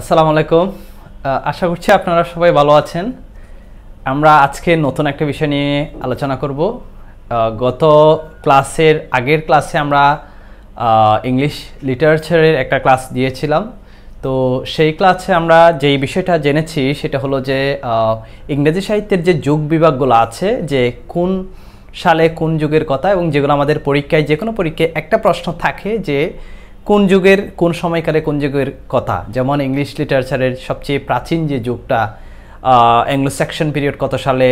আসসালামু আলাইকুম আশা করছি আপনারা সবাই ভালো আছেন আমরা আজকে নতুন একটা বিষয় নিয়ে আলোচনা করব গত ক্লাসের আগের ক্লাসে আমরা ইংলিশ লিটারেচারের একটা ক্লাস দিয়েছিলাম তো সেই ক্লাসে আমরা যেই বিষয়টা জেনেছি সেটা হলো যে ইংরেজি সাহিত্যের যে যুগ বিভাগগুলো আছে যে কোন সালে কোন যুগের কথা এবং যেগুলো আমাদের পরীক্ষায় যে কোনো পরীক্ষায় একটা প্রশ্ন থাকে যে কোন যুগের কোন সময়কালে কোন যুগের কথা যেমন ইংলিশ লিটারেচারের সবচেয়ে প্রাচীন যে যুগটা অ্যাংলো সেকশন পিরিয়ড কত সালে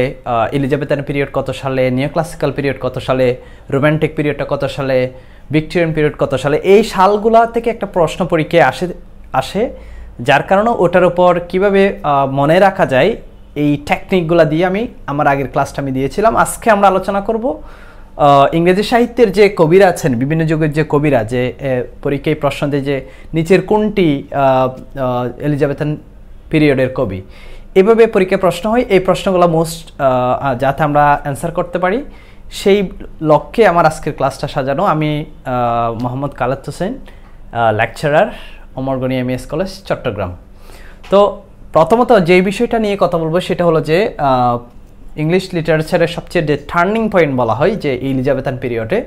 এলিজাবেথান পিরিয়ড কত সালে নিও ক্লাসিক্যাল পিরিয়ড কত সালে রোম্যান্টিক পিরিয়ডটা কত সালে ভিক্টোরিয়ান পিরিয়ড কত সালে এই সালগুলা থেকে একটা প্রশ্ন পরীক্ষায় আসে আসে যার কারণে ওটার উপর কিভাবে মনে রাখা যায় এই টেকনিকগুলো দিয়ে আমি আমার আগের ক্লাসটা আমি দিয়েছিলাম আজকে আমরা আলোচনা করব ইংরেজি সাহিত্যের যে কবিরা আছেন বিভিন্ন যুগের যে কবিরা যে পরীক্ষায় প্রশ্ন দেয় যে নিচের কোনটি এলিজাবেথান পিরিয়ডের কবি এভাবে পরীক্ষা প্রশ্ন হয় এই প্রশ্নগুলো মোস্ট যাতে আমরা অ্যান্সার করতে পারি সেই লক্ষ্যে আমার আজকের ক্লাসটা সাজানো আমি মোহাম্মদ কালাত Hossain lecturer Omargani M S college Chittagong তো প্রথমত যে বিষয়টা নিয়ে কথা বলবো সেটা হলো যে ইংলিশ লিটারেচারের সবচেয়ে যে টার্নিং পয়েন্ট বলা হয় যে ইলিজাবেথান পিরিয়ডে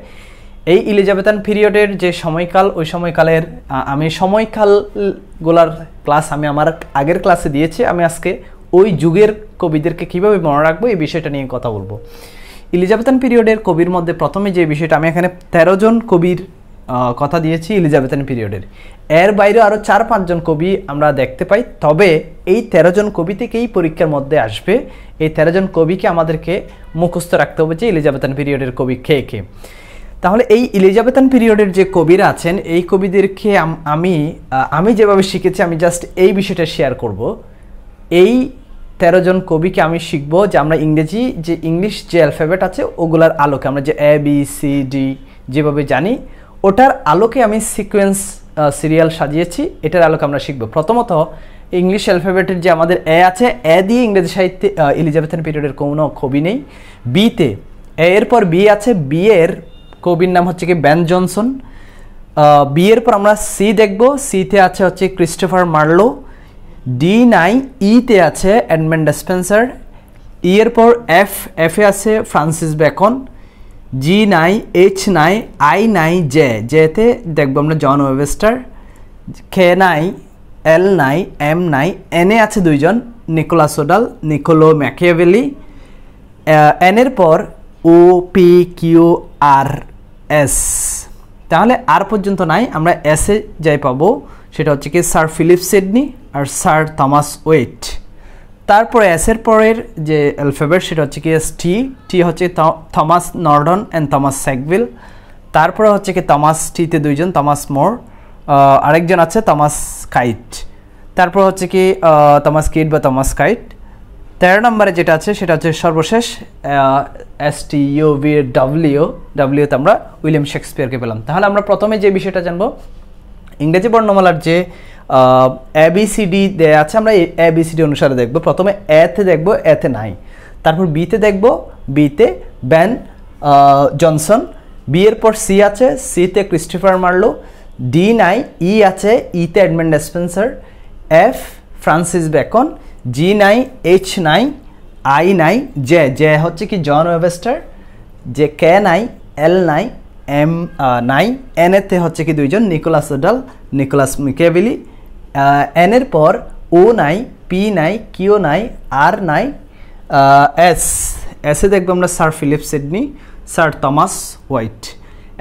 এই ইলিজাবেথান পিরিয়ডের যে সময়কাল ওই সময়কালের আমি সময়কালগুলার ক্লাস আমি আমার আগের ক্লাসে দিয়েছি আমি আজকে ওই যুগের কবিদেরকে কীভাবে মনে রাখবো এই বিষয়টা নিয়ে কথা বলবো ইলিজাবেথান পিরিয়ডের কবির মধ্যে প্রথমে যে বিষয়টা আমি এখানে তেরো জন কবির কথা দিয়েছি ইলিজাবেথান পিরিয়ডের এর বাইরে আরও চার পাঁচজন কবি আমরা দেখতে পাই তবে এই তেরো জন কবি থেকেই পরীক্ষার মধ্যে আসবে এই তেরো জন কবিকে আমাদেরকে মুখস্থ রাখতে হবে যে এলিজাবেথান পিরিয়ডের কবি খেয়ে খেয়ে তাহলে এই ইলিজাবেথান পিরিয়ডের যে কবিরা আছেন এই কবিদেরকে আমি আমি যেভাবে শিখেছি আমি জাস্ট এই বিষয়টা শেয়ার করব এই তেরো জন কবিকে আমি শিখব যে আমরা ইংরেজি যে ইংলিশ যে অ্যালফাবেট আছে ওগুলার আলোকে আমরা যে এ বি সি ডি যেভাবে জানি ওটার আলোকে আমি সিকোয়েন্স সিরিয়াল সাজিয়েছি এটার আলোকে আমরা শিখব প্রথমত ইংলিশ অ্যালফাবেটের যে আমাদের এ আছে এ দিয়ে ইংরেজি সাহিত্যে এলিজাবেথান পিরিয়ডের কোনো কবি নেই বিতে এ এর পর বি আছে বি এর কবির নাম হচ্ছে কি ব্যান জনসন বি এর পর আমরা সি দেখব সিতে আছে হচ্ছে ক্রিস্টোফার মার্লো ডি নাই ইতে আছে অ্যাডমেন্ড স্পেন্সার ই এর পর এফ এফে আছে ফ্রান্সিস বেকন জি নাই এইচ নাই আই নাই জে জেতে দেখব আমরা জন ওয়েস্টার খে নাই এল নাই এম নাই এনে আছে দুইজন নিকোলা সোডাল নিকোলো ম্যাকিয়াভেলি এনের পর O P Q R S তাহলে আর পর্যন্ত নাই আমরা এসে যাই পাবো সেটা হচ্ছে কি স্যার ফিলিপ সিডনি আর স্যার থমাস ওয়েট তারপরে এসের পরের যে অ্যালফাবেট সেটা হচ্ছে কি টি টি হচ্ছে Thomas Norton and Thomas Sackville তারপরে হচ্ছে কি থমাস টিতে দুইজন থমাস মোর আরেকজন আছে থমাস কাইট তারপর হচ্ছে কি থমাস কিট বা থমাস কাইট তেরো নম্বরে যেটা আছে সেটা হচ্ছে সর্বশেষ S T U V W ডাব্লিউতে আমরা উইলিয়াম শেক্সপিয়ারকে পেলাম তাহলে আমরা প্রথমে যে বিষয়টা জানবো ইংরেজি বর্ণমালার যে এবিসিডি দেয়া আছে আমরা এবিসিডি অনুসারে দেখব প্রথমে এতে দেখব এতে নাই তারপর বিতে দেখব বিতে ব্যান জনসন বি এর পর সি আছে সিতে ক্রিস্টোফার মার্লো ডি নাই ই e আছে ইতে Edmund Spenser F Francis Bacon G নাই এইচ নাই আই নাই জে জে হচ্ছে কি জন ওয়েবেস্টার যে কে নাই এল নাই এম নাই এন এতে হচ্ছে কি দুইজন নিকোলাস ওডাল নিকোলাস মিকেবিলি এনের পর ও নাই পি নাই কিও নাই আর নাই এস এসে দেখবো আমরা sir Philip Sidney sir Thomas Wyatt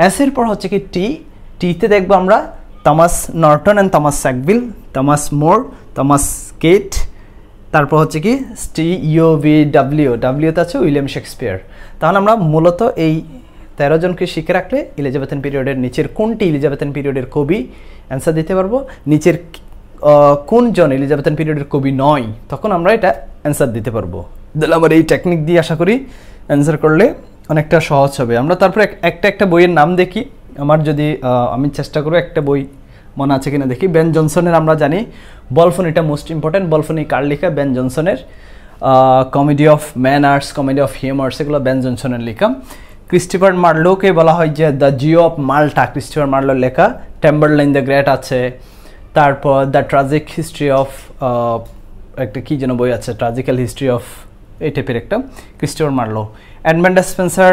এসের পর হচ্ছে কি টি টিতে দেখবো আমরা Thomas Norton and Thomas Sackville Thomas More Thomas Kyd তারপর হচ্ছে কি স্টি ইউ বি ডাব্লিউ ডাব্লিউতে আছে উইলিয়াম শেক্সপিয়ার তাহলে আমরা মূলত এই তেরো জনকে শিখে রাখলে ইলিজাবেথন পিরিয়ডের নিচের কোনটি ইলিজাবেথেন পিরিয়ডের কবি অ্যান্সার দিতে পারবো নিচের কোনজন এলিজাবেথান পিরিয়ডের কবি নয় তখন আমরা এটা অ্যান্সার দিতে পারবো তাহলে আমার এই টেকনিক দিয়ে আশা করি অ্যান্সার করলে অনেকটা সহজ হবে আমরা তারপরে একটা একটা বইয়ের নাম দেখি আমার যদি আমি চেষ্টা করবো একটা বই মনে আছে কিনা দেখি বেন জনসনের আমরা জানি বলফন এটা মোস্ট ইম্পর্ট্যান্ট এই কার লেখা বেন জনসনের comedy of manners comedy of humours এগুলো বেন জনসনের লেখা ক্রিস্টিফার মার্লোকে বলা হয় যে the Jew of Malta Christopher মার্লোর লেখা টেম্বারলাইন দ্য গ্রেট আছে তারপর দ্য ট্রাজিক হিস্ট্রি অফ একটা কী যেন বই আছে ট্রাজিক্যাল হিস্ট্রি অফ এই টাইপের একটা Christopher Marlowe Edmund Spenser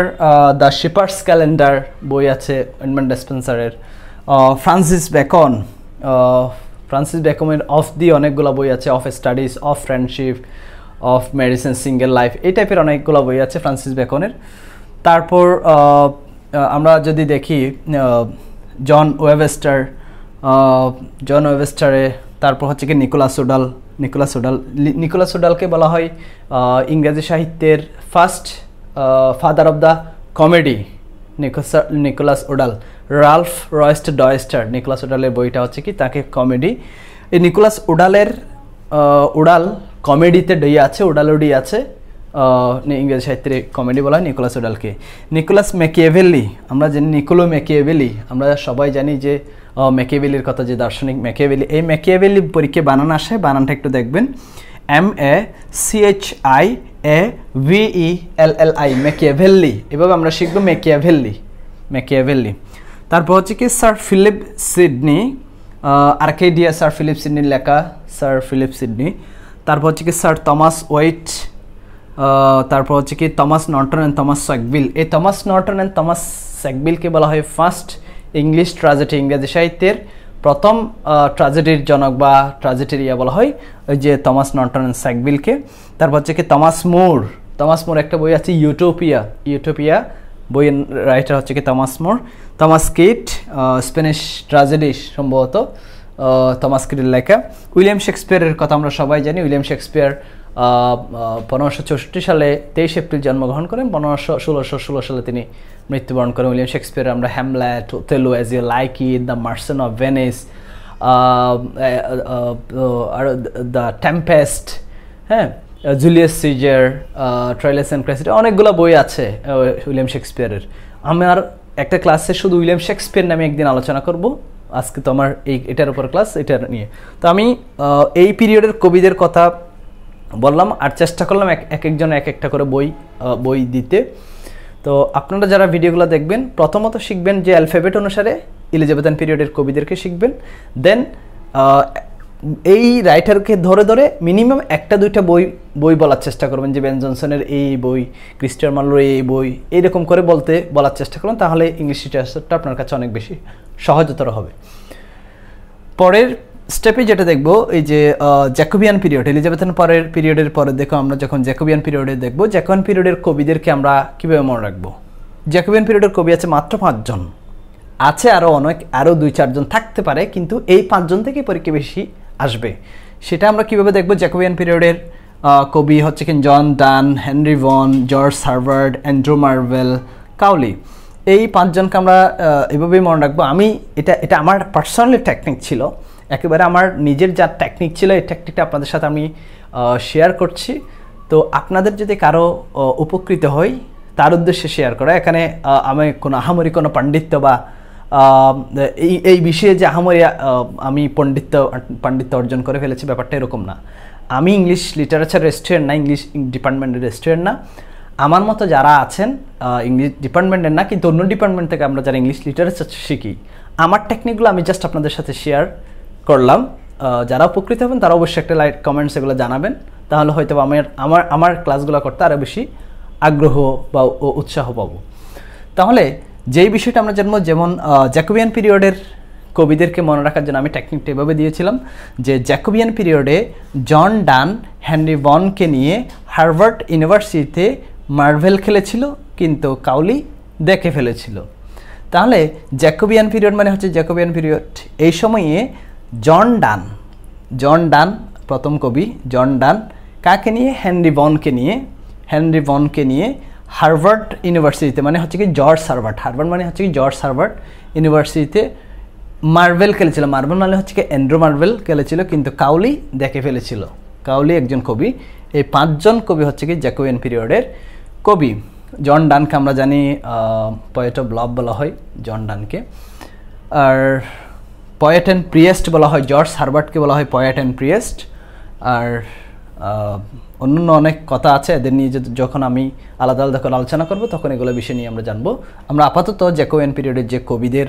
the shepherd's calendar বই আছে অ্যাডমেন্ডা স্পেন্সারের ফ্রান্সিস বেকন ফ্রান্সিস বেকমের অফ দি অনেকগুলো বই আছে of studies of friendship of medicine single life এই টাইপের অনেকগুলো বই আছে ফ্রান্সিস বেকনের তারপর আমরা যদি দেখি জন ওয়েবেস্টার জন ওয়েস্টারে তারপর হচ্ছে কি Nicholas Udall Nicholas Udall Nicholas সোডালকে বলা হয় ইংরেজি সাহিত্যের first father of the comedy Nicholas Udall Ralph Roister Doister Nicholas ওডালের বইটা হচ্ছে কি তাকে কমেডি এই নিকোলাস ওডালের ওডাল কমেডিতে ডই আছে ওডালোডি আছে ইংরেজি সাহিত্যের কমেডি বলা হয় নিকোলাস ওডালকে নিকোলাস ম্যাকিয়েভেলি আমরা জানি নিকোলো ম্যাকিয়েভেলি আমরা সবাই জানি যে ম্যাকিয়েভেলির কথা যে দার্শনিক ম্যাকিয়েভেলি এই ম্যাকিয়েভেলি পরীক্ষা বানান আসে বানানটা একটু দেখবেন M A C H I A ভিই L L I ম্যাকিয়াভেল্লি এভাবে আমরা শিখব ম্যাকিয়াভেল্লি ম্যাকিয়াভেল্লি তারপর হচ্ছে কি sir Philip Sydney Arcadia sir Philip সিডনির লেখা স্যার ফিলিপ সিডনি তারপর হচ্ছে কি স্যার টমাস ওয়েট তারপর হচ্ছে কি Thomas Norton and Thomas Sackville এই থমাস নর্টন অ্যান্ড থমাস স্যাকবিলকে বলা হয় ফার্স্ট ইংলিশ ট্রাজেডি ইংরেজি সাহিত্যের প্রথম ট্রাজেডির জনক বা ট্রাজেডির ইয়া বলা হয় ওই যে থমাস নর্টন অ্যান্ড স্যাকবিলকে তারপর হচ্ছে কি থমাস মোর থমাস মোর একটা বই আছে ইউটোপিয়া ইউটোপিয়া বইয়ের রাইটার হচ্ছে কি Thomas More Thomas Kyd Spanish tragedy সম্ভবত থমাস কিটের লেখা উইলিয়াম শেক্সপিয়ারের কথা আমরা সবাই জানি উইলিয়াম শেক্সপিয়ার পনেরোশো চৌষট্টি সালে তেইশ এপ্রিল জন্মগ্রহণ করেন পনেরোশো ষোলোশো ষোলো সালে তিনি মৃত্যুবরণ করেন উইলিয়াম শেক্সপিয়ার আমরা Hamlet Othello as you like it the merchant of Venice আর দ্য টেম্পেস্ট হ্যাঁ Julius Caesar Troilus and Cressida অনেকগুলো বই আছে উইলিয়াম শেক্সপিয়ারের আমার একটা ক্লাসে শুধু উইলিয়াম শেক্সপিয়ার নামে একদিন আলোচনা করব আজকে তো আমার এই এটার উপর ক্লাস এটার নিয়ে তো আমি এই পিরিয়ডের কবিদের কথা বললাম আর চেষ্টা করলাম এক একজন এক একটা করে বই বই দিতে তো আপনারা যারা ভিডিওগুলো দেখবেন প্রথমত শিখবেন যে অ্যালফাবেট অনুসারে ইলিজাবেথান পিরিয়ডের কবিদেরকে শিখবেন দেন এই রাইটারকে ধরে ধরে মিনিমাম একটা দুইটা বই বই বলার চেষ্টা করবেন যে বেন জনসনের এই বই ক্রিস্টিয়ান মাল্লোর এই বই এইরকম করে বলতে বলার চেষ্টা করুন তাহলে ইংলিশ লিটারেচারটা আপনার কাছে অনেক বেশি সহজতর হবে পরের স্টেপে যেটা দেখবো এই যে জ্যাকোবিয়ান পিরিয়ড এলিজাবেথন পরের পিরিয়ডের পরে দেখো আমরা যখন জ্যাকোবিয়ান পিরিয়ডে দেখব জ্যাকোবিয়ান পিরিয়ডের কবিদেরকে আমরা কীভাবে মনে রাখবো জ্যাকোবিয়ান পিরিয়ডের কবি আছে মাত্র পাঁচজন আছে আরও অনেক আরও দুই চারজন থাকতে পারে কিন্তু এই পাঁচজন থেকেই পরীক্ষা বেশি আসবে সেটা আমরা কীভাবে দেখব জ্যাকোবিয়ান পিরিয়ডের কবি হচ্ছে কি John Donne Henry Vaughan George Herbert Andrew Marvell Cowley এই পাঁচজনকে আমরা এভাবেই মনে রাখবো আমি এটা এটা আমার পার্সোনালি টেকনিক ছিল একেবারে আমার নিজের যা টেকনিক ছিল এই টেকনিকটা আপনাদের সাথে আমি শেয়ার করছি তো আপনাদের যদি কারো উপকৃত হই তার উদ্দেশ্যে শেয়ার করা এখানে আমি কোনো আহামরি কোনো পাণ্ডিত্য বা এই এই বিষয়ে যে আহামরি আমি পণ্ডিত্য পাণ্ডিত্য অর্জন করে ফেলেছি ব্যাপারটা এরকম না আমি ইংলিশ লিটারেচারের স্টুডেন্ট না ইংলিশ ডিপার্টমেন্টের স্টুডেন্ট না আমার মতো যারা আছেন ইংলিশ ডিপার্টমেন্টের না কিন্তু অন্য ডিপার্টমেন্ট থেকে আমরা যারা ইংলিশ লিটারেচার শিখি আমার টেকনিকগুলো আমি জাস্ট আপনাদের সাথে শেয়ার করলাম যারা উপকৃত হবেন তারা অবশ্যই একটা লাইক কমেন্টস এগুলো জানাবেন তাহলে হয়তো আমার আমার আমার ক্লাসগুলো করতে আরও বেশি আগ্রহ বা উৎসাহ পাবো তাহলে যেই বিষয়টা আমরা জন্ম যেমন জ্যাকোবিয়ান পিরিয়ডের কবিদেরকে মনে রাখার জন্য আমি টেকনিকটা এভাবে দিয়েছিলাম যে জ্যাকোবিয়ান পিরিয়ডে জন ডান হ্যানরি বনকে নিয়ে হার্ভার্ড ইউনিভার্সিটিতে মার্ভেল খেলেছিল কিন্তু কাউলি দেখে ফেলেছিল তাহলে জ্যাকোবিয়ান পিরিয়ড মানে হচ্ছে জ্যাকোবিয়ান পিরিয়ড এই সময়ে জন ডান জন ডান প্রথম কবি জন ডান কাকে নিয়ে হেনরি বনকে নিয়ে হেনরি বনকে নিয়ে হার্ভার্ড ইউনিভার্সিটিতে মানে হচ্ছে কি জর্জ সার্ভার্ট হার্ভার্ড মানে হচ্ছে কি জর্জ সার্ভার্ট ইউনিভার্সিটিতে মার্বেল খেলেছিল মার্বেল মানে হচ্ছে কি অ্যান্ড্রো মার্বেল খেলেছিল কিন্তু কাউলি দেখে ফেলেছিল কাউলি একজন কবি এই পাঁচজন কবি হচ্ছে কি জ্যাকোয়েন পিরিয়ডের কবি জন ডানকে আমরা জানি পয়েট অফ লাভ বলা হয় জন ডানকে আর পয়েট অ্যান্ড প্রিয়েস্ট বলা হয় জর্জ হার্বার্টকে বলা হয় পয়েট অ্যান্ড প্রিয়েস্ট আর অন্য অনেক কথা আছে এদের নিয়ে যখন আমি আলাদা আলাদা করে আলোচনা করব তখন এগুলো বিষয় নিয়ে আমরা জানবো আমরা আপাতত জ্যাকোবিয়ান পিরিয়ডের যে কবিদের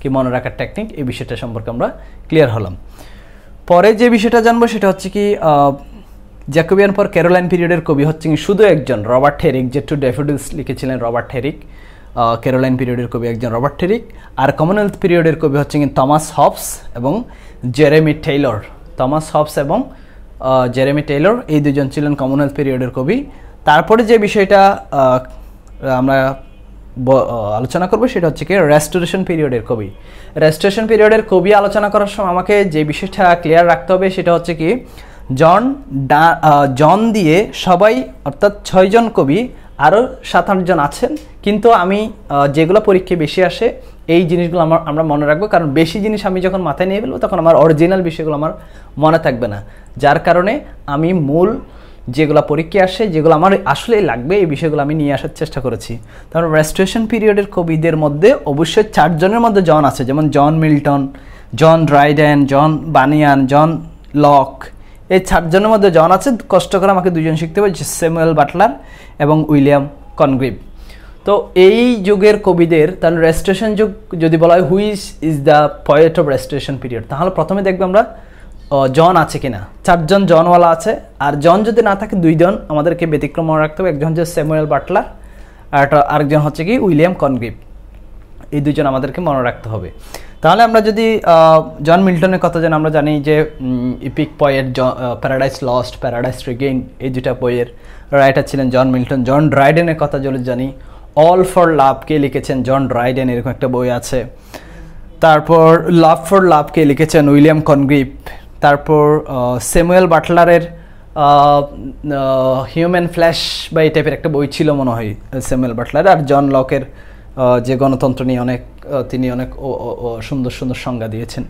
কি মনে রাখার টেকনিক এই বিষয়টা সম্পর্কে আমরা ক্লিয়ার হলাম পরে যে বিষয়টা জানবো সেটা হচ্ছে কি জ্যাকোবিয়ান পর ক্যারোলাইন পিরিয়ডের কবি হচ্ছে শুধু একজন রবার্ট হেরিক যে টু ডেফিডিলস লিখেছিলেন রবার্ট হেরিক ক্যারোলাইন পিরিয়ডের কবি একজন রবার্ট টেরিক আর কমনওয়েলথ পিরিয়ডের কবি হচ্ছে কিন্তু থমাস হবস এবং জেরেমি টেইলর থমাস হবস এবং জেরেমি টেইলর এই দুজন ছিলেন কমনওয়েলথ পিরিয়ডের কবি তারপরে যে বিষয়টা আমরা আলোচনা করব সেটা হচ্ছে কি রেস্টোরেশন পিরিয়ডের কবি রেস্টোরেশন পিরিয়ডের কবি আলোচনা করার সময় আমাকে যে বিষয়টা ক্লিয়ার রাখতে হবে সেটা হচ্ছে কি জন ডা জন দিয়ে সবাই অর্থাৎ ছয়জন কবি আরও সাত আটজন আছেন কিন্তু আমি যেগুলো পরীক্ষায় বেশি আসে এই জিনিসগুলো আমার আমরা মনে রাখবো কারণ বেশি জিনিস আমি যখন মাথায় নিয়ে ফেলবো তখন আমার অরিজিনাল বিষয়গুলো আমার মনে থাকবে না যার কারণে আমি মূল যেগুলো পরীক্ষা আসে যেগুলো আমার আসলেই লাগবে এই বিষয়গুলো আমি নিয়ে আসার চেষ্টা করেছি তারপর রেস্ট্রেশন পিরিয়ডের কবিদের মধ্যে অবশ্যই চারজনের মধ্যে জন আছে যেমন John Milton John Dryden John Bunyan John Locke এই চারজনের মধ্যে জন আছে কষ্ট করে আমাকে দুজন শিখতে হবে সেমুয়েল বাটলার এবং উইলিয়াম কনগ্রিভ তো এই যুগের কবিদের তাহলে রেজিস্ট্রেশন যুগ যদি বলা হয় who's is the poet of restoration period তাহলে প্রথমে দেখবো আমরা জন আছে কি না চারজন জনওয়ালা আছে আর জন যদি না থাকে দুইজন আমাদেরকে ব্যতিক্রম রাখতে হবে একজন হচ্ছে সেমুয়েল বাটলার আর আরেকজন হচ্ছে কি উইলিয়াম কনগ্রিভ এই দুজন আমাদেরকে মনে রাখতে হবে তাহলে আমরা যদি জন মিল্টনের কথা যেন আমরা জানি যে epic poet paradise lost paradise regained এই দুটা বইয়ের রাইটার ছিলেন জন মিল্টন জন ড্রাইডেনের কথা যদি জানি অল ফর লাভকে লিখেছেন জন ড্রাইডেন এরকম একটা বই আছে তারপর লাভ ফর লাভকে লিখেছেন উইলিয়াম কনগ্রিপ তারপর স্যামুয়েল বাটলারের হিউম্যান ফ্ল্যাশ বা এই টাইপের একটা বই ছিল মনে হয় স্যামুয়েল বাটলার আর জন লকের যে গণতন্ত্র নিয়ে অনেক তিনি অনেক সুন্দর সুন্দর সংজ্ঞা দিয়েছেন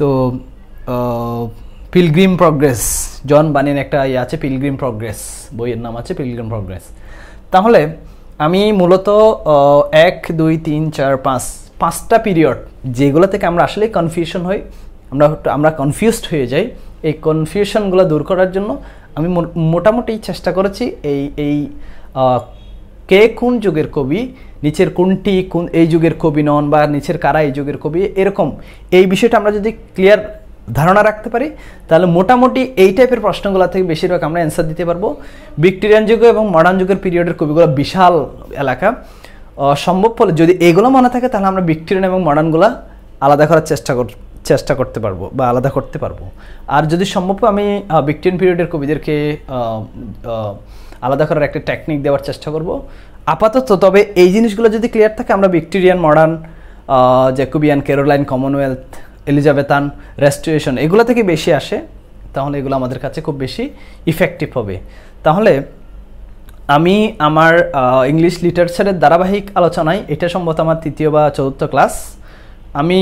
তো পিলগ্রিম প্রগ্রেস জন বানিন একটা ইয়ে আছে পিলগ্রিম প্রগ্রেস বইয়ের নাম আছে পিলগ্রিম প্রগ্রেস তাহলে আমি মূলত এক দুই তিন চার পাঁচ পাঁচটা পিরিয়ড যেগুলো থেকে আমরা আসলে কনফিউশন হই আমরা আমরা কনফিউজড হয়ে যাই এই কনফিউশনগুলো দূর করার জন্য আমি মোটামুটি চেষ্টা করেছি এই এই কে কোন যুগের কবি নিচের কোনটি কোন এই যুগের কবি নন বা নিচের কারা এই যুগের কবি এরকম এই বিষয়টা আমরা যদি ক্লিয়ার ধারণা রাখতে পারি তাহলে মোটামুটি এই টাইপের প্রশ্নগুলো থেকে বেশিরভাগ আমরা অ্যান্সার দিতে পারবো ভিক্টোরিয়ান যুগ এবং মডার্ন যুগের পিরিয়ডের কবিগুলো বিশাল এলাকা সম্ভব ফলে যদি এগুলো মনে থাকে তাহলে আমরা ভিক্টোরিয়ান এবং মডার্নগুলো আলাদা করার চেষ্টা কর চেষ্টা করতে পারবো বা আলাদা করতে পারবো আর যদি সম্ভব আমি ভিক্টোরিয়ান পিরিয়ডের কবিদেরকে আলাদা করার একটা টেকনিক দেওয়ার চেষ্টা করব আপাতত তবে এই জিনিসগুলো যদি ক্লিয়ার থাকে আমরা Victorian modern Jacobean Caroline Commonwealth Elizabethan restoration এগুলো থেকে বেশি আসে তাহলে এগুলো আমাদের কাছে খুব বেশি ইফেক্টিভ হবে তাহলে আমি আমার ইংলিশ লিটারেচারের ধারাবাহিক আলোচনায় এটা সম্ভবত আমার তৃতীয় বা চতুর্থ ক্লাস আমি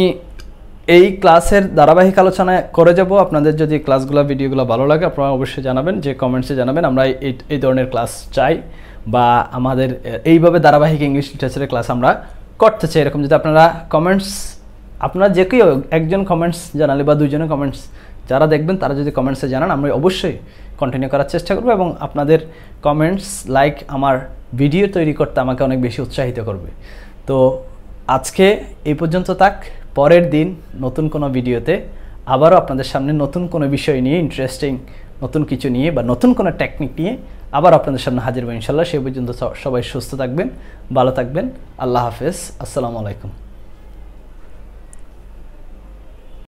এই ক্লাসের ধারাবাহিক আলোচনা করে যাব আপনাদের যদি ক্লাসগুলো ভিডিওগুলো ভালো লাগে আপনারা অবশ্যই জানাবেন যে কমেন্টসে জানাবেন আমরা এই এই ধরনের ক্লাস চাই বা আমাদের এইভাবে ধারাবাহিক ইংলিশ লিটারেচারের ক্লাস আমরা করতে চাই এরকম যদি আপনারা কমেন্টস আপনারা যে কেউ একজন কমেন্টস জানালে বা দুজনে কমেন্টস যারা দেখবেন তারা যদি কমেন্টসে জানান আমরা অবশ্যই কন্টিনিউ করার চেষ্টা করবো এবং আপনাদের কমেন্টস লাইক আমার ভিডিও তৈরি করতে আমাকে অনেক বেশি উৎসাহিত করবে তো আজকে এই পর্যন্ত থাক পরের দিন নতুন কোনো ভিডিওতে আবারও আপনাদের সামনে নতুন কোনো বিষয় নিয়ে ইন্টারেস্টিং নতুন কিছু নিয়ে বা নতুন কোনো টেকনিক নিয়ে আবার আপনাদের সামনে হাজির হবো ইনশাল্লাহ সে পর্যন্ত সবাই সুস্থ থাকবেন ভালো থাকবেন আল্লাহ হাফেজ আসসালামু আলাইকুম